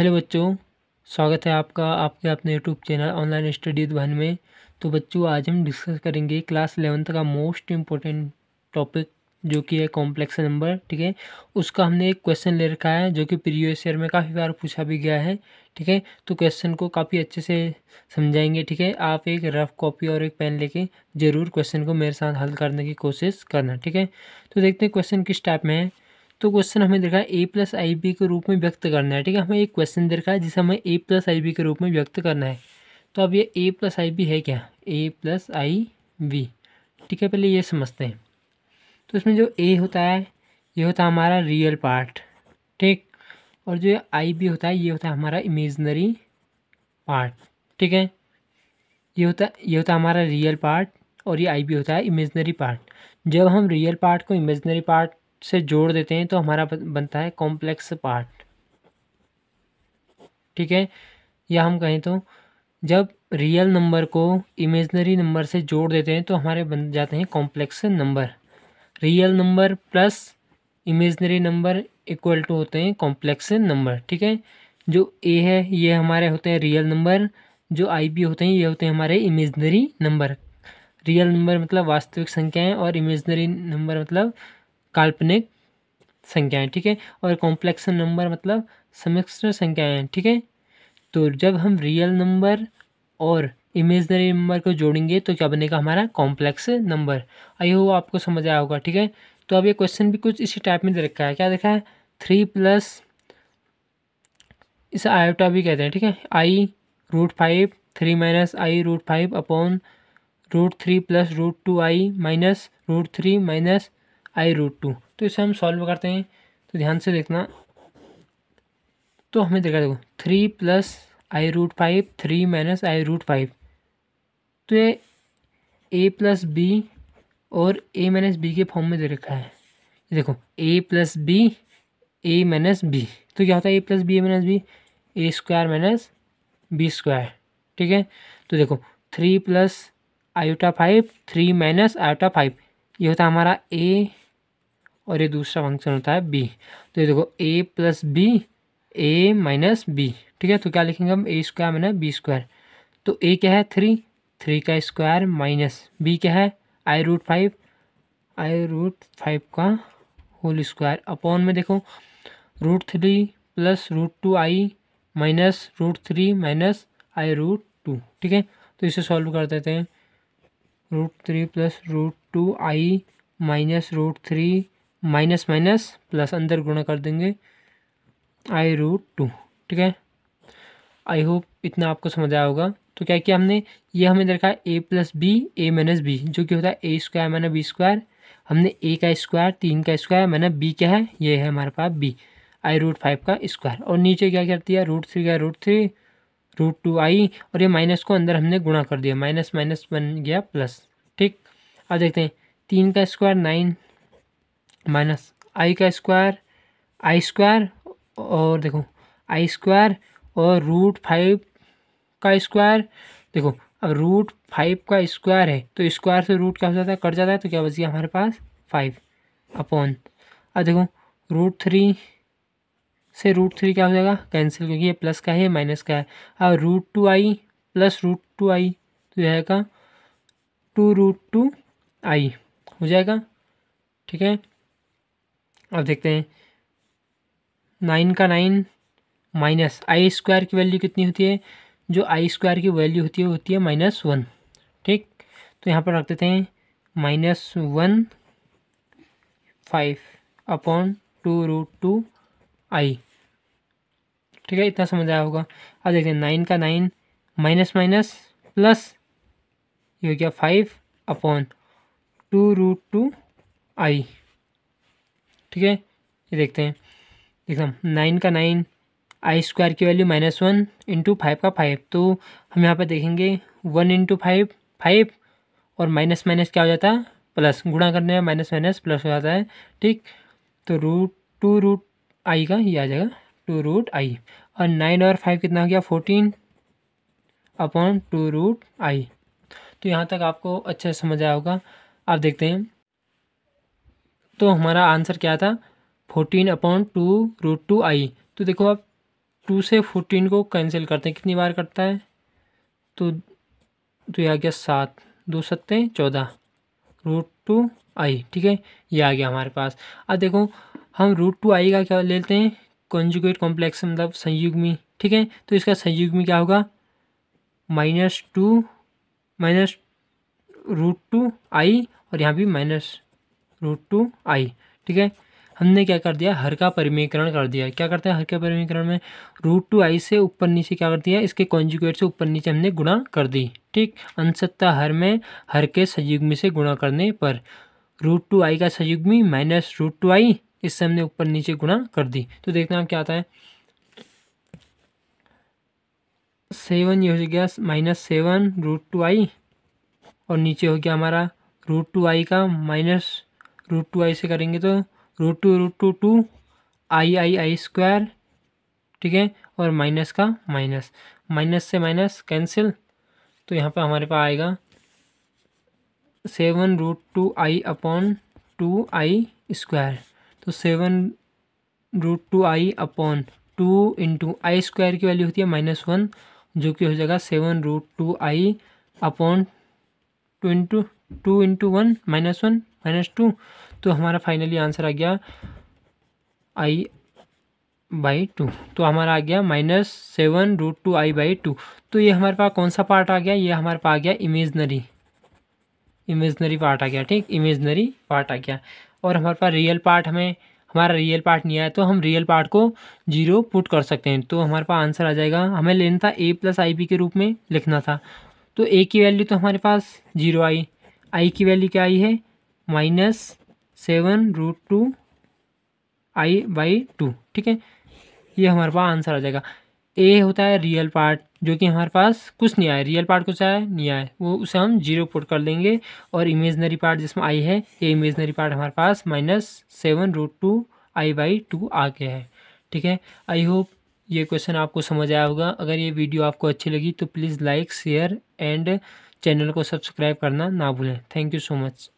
hello बच्चों स्वागत है आपका आपके अपने YouTube channel online study one में तो बच्चों आज हम डिस्कस करेंगे क्लास एलेवंथ का मोस्ट इम्पोर्टेंट टॉपिक जो कि है कॉम्प्लेक्स नंबर ठीक है उसका हमने एक क्वेश्चन ले रखा है जो कि प्रीवियस ईयर में काफ़ी बार पूछा भी गया है ठीक है तो क्वेश्चन को काफ़ी अच्छे से समझाएंगे ठीक है आप एक रफ कॉपी और एक पेन लेके ज़रूर क्वेश्चन को मेरे साथ हल करने की कोशिश करना ठीक है तो देखते हैं क्वेश्चन किस टाइप में है तो क्वेश्चन हमें देखा है ए प्लस आई बी के रूप में व्यक्त करना है ठीक है हमें एक क्वेश्चन देखा है जिसे हमें ए प्लस आई बी के रूप में व्यक्त करना है तो अब ये ए प्लस आई बी है क्या ए प्लस आई बी ठीक है पहले ये समझते हैं तो इसमें जो ए होता है ये होता है हमारा रियल पार्ट ठीक और जो आई बी होता है ये होता है हमारा इमेजनरी पार्ट ठीक है ये होता ये होता हमारा रियल पार्ट और ये आई बी होता है इमेजनरी पार्ट जब हम रियल पार्ट को इमेजनरी पार्ट से जोड़ देते हैं तो हमारा बनता है कॉम्प्लेक्स पार्ट ठीक है या हम कहें तो जब रियल नंबर को इमेजनरी नंबर से जोड़ देते हैं तो हमारे बन जाते हैं complex number real number plus imaginary number equal to होते हैं कॉम्प्लेक्स नंबर ठीक है जो ए है ये हमारे होते हैं रियल नंबर जो आई बी होते हैं ये होते हैं हमारे इमेजनरी नंबर रियल नंबर मतलब वास्तविक संख्याएं और इमेजनरी नंबर मतलब काल्पनिक संख्याएं ठीक है और कॉम्प्लेक्स नंबर मतलब समिश्र संख्याएं ठीक है तो जब हम रियल नंबर और इमेजनरी नंबर को जोड़ेंगे तो क्या बनेगा हमारा कॉम्प्लेक्स नंबर आई हो आपको समझ आया होगा ठीक है तो अब ये क्वेश्चन भी कुछ इसी टाइप में दे रखा है क्या देखा है थ्री प्लस इसे आयोटा भी कहते हैं ठीक है i root five three minus i root five upon root three plus root two i minus root three minus i root two तो इसे हम सॉल्व करते हैं तो ध्यान से देखना तो हमें देखा देखो three plus i root five three minus i root five तो ये ए प्लस बी और ए माइनस बी के फॉर्म में दे रखा है देखो a plus b a minus b तो क्या होता है a plus b a minus b a square minus b square ठीक है तो देखो three plus iota five three minus iota five ये होता है हमारा ए और ये दूसरा फंक्शन होता है बी तो ये देखो a plus b a minus b ठीक है तो क्या लिखेंगे हम a square minus b square तो ए क्या है थ्री थ्री का स्क्वायर माइनस बी क्या है i root five i root five का होल स्क्वायर अपॉन में देखो root three plus root two i minus root three minus i root two ठीक है तो इसे सॉल्व कर देते हैं root three plus root two i minus root three minus minus plus अंदर गुणा कर देंगे आई रूट टू ठीक है आई होप इतना आपको समझ आया होगा तो क्या किया हमने ये हमें देखा a plus b a minus b जो कि होता है a square minus b square हमने ए का स्क्वायर तीन का स्क्वायर माइनस बी क्या है ये है हमारे पास बी आई रूट फाइव का स्क्वायर और नीचे क्या करती है रूट थ्री का root three root two i और ये माइनस को अंदर हमने गुणा कर दिया माइनस माइनस बन गया प्लस ठीक अब देखते हैं तीन का स्क्वायर नाइन माइनस आई का स्क्वायर आई स्क्वायर और देखो आई स्क्वायर और रूट फाइव का स्क्वायर देखो अब रूट फाइव का स्क्वायर है तो स्क्वायर से रूट क्या हो जाता है कट जाता है तो क्या बच गया हमारे पास फाइव अपॉन अब देखो रूट थ्री से रूट थ्री क्या हो जाएगा कैंसिल क्योंकि ये प्लस का है माइनस का है अब root two i plus root two i तो जाएगा टू रूट टू आई हो जाएगा ठीक है अब देखते हैं नाइन का नाइन माइनस आई स्क्वायर की वैल्यू कितनी होती है जो आई स्क्वायर की वैल्यू होती है होती है माइनस वन ठीक तो यहाँ पर रख देते हैं minus one five upon two root two i ठीक है इतना समझ आया होगा अब देखते हैं नाइन का नाइन माइनस माइनस प्लस ये हो गया five upon two root two i ठीक है ये देखते हैं एकदम नाइन का नाइन आई स्क्वायर की value minus one into five का फाइव तो हम यहाँ पर देखेंगे वन इंटू फाइव फाइव और माइनस माइनस क्या हो जाता है प्लस गुणा करने में माइनस माइनस प्लस हो जाता है ठीक तो रूट टू रूट आई का ये आ जाएगा टू रूट आई और नाइन और फाइव कितना हो गया fourteen upon two root i तो यहाँ तक आपको अच्छा समझ आया होगा आप देखते हैं तो हमारा आंसर क्या था fourteen upon two root two i तो देखो आप टू से फोर्टीन को कैंसिल करते हैं कितनी बार करता है तो तो ये आ गया सात दो सत्ते चौदह रूट टू आई ठीक है ये आ गया हमारे पास अब देखो हम रूट टू आई का क्या लेते हैं कंजुगेट कॉम्प्लेक्स मतलब संयुग्मी ठीक है तो इसका संयुग्मी क्या होगा minus two minus root two i और यहाँ भी माइनस रूट टू आई ठीक है हमने क्या कर दिया हर का परिमीकरण कर दिया क्या करते हैं हर के परिमीकरण में रूट टू आई से ऊपर नीचे क्या कर दिया इसके कॉन्जुगेट से ऊपर नीचे हमने गुणा कर दी ठीक अंशत्ता हर में हर के संयुग्मी से गुणा करने पर रूट टू आई का संयुग्मी माइनस रूट टू आई इससे हमने ऊपर नीचे गुणा कर दी तो देखते हैं क्या आता है सेवन ये हो गया minus seven root two i और नीचे हो गया हमारा रूट टू आई का माइनस रूट टू आई से करेंगे तो root two root two two i i i square ठीक है और माइनस का माइनस माइनस से माइनस कैंसिल तो यहाँ पर हमारे पास आएगा seven root two i upon two i square तो seven root two i upon two into i square की वैल्यू होती है माइनस वन जो कि हो जाएगा seven root two i upon two into two into one minus one minus two तो हमारा फाइनली आंसर आ गया आई बाई टू तो हमारा आ गया minus seven root two i by two तो ये हमारे पास कौन सा पार्ट आ गया ये हमारे पास आ गया इमेजनरी इमेजनरी पार्ट आ गया ठीक इमेजनरी पार्ट आ गया और हमारे पास रियल पार्ट हमें हमारा रियल पार्ट नहीं आया तो हम रियल पार्ट को जीरो पुट कर सकते हैं तो हमारे पास आंसर आ जाएगा हमें लेना था ए प्लस आई बी के रूप में लिखना था तो ए की वैल्यू तो हमारे पास जीरो आई आई की वैल्यू क्या आई है minus seven root two i by two ठीक है ये हमारे पास आंसर आ जाएगा ए होता है रियल पार्ट जो कि हमारे पास कुछ नहीं आया रियल पार्ट कुछ आया नहीं आया वो उसे हम जीरो पुट कर देंगे और इमेजनरी पार्ट जिसमें आई है ये इमेजनरी पार्ट हमारे पास minus seven root two i by two आ गया है ठीक है आई होप ये क्वेश्चन आपको समझ आया होगा अगर ये वीडियो आपको अच्छी लगी तो please like share and channel को सब्सक्राइब करना ना भूलें थैंक यू सो मच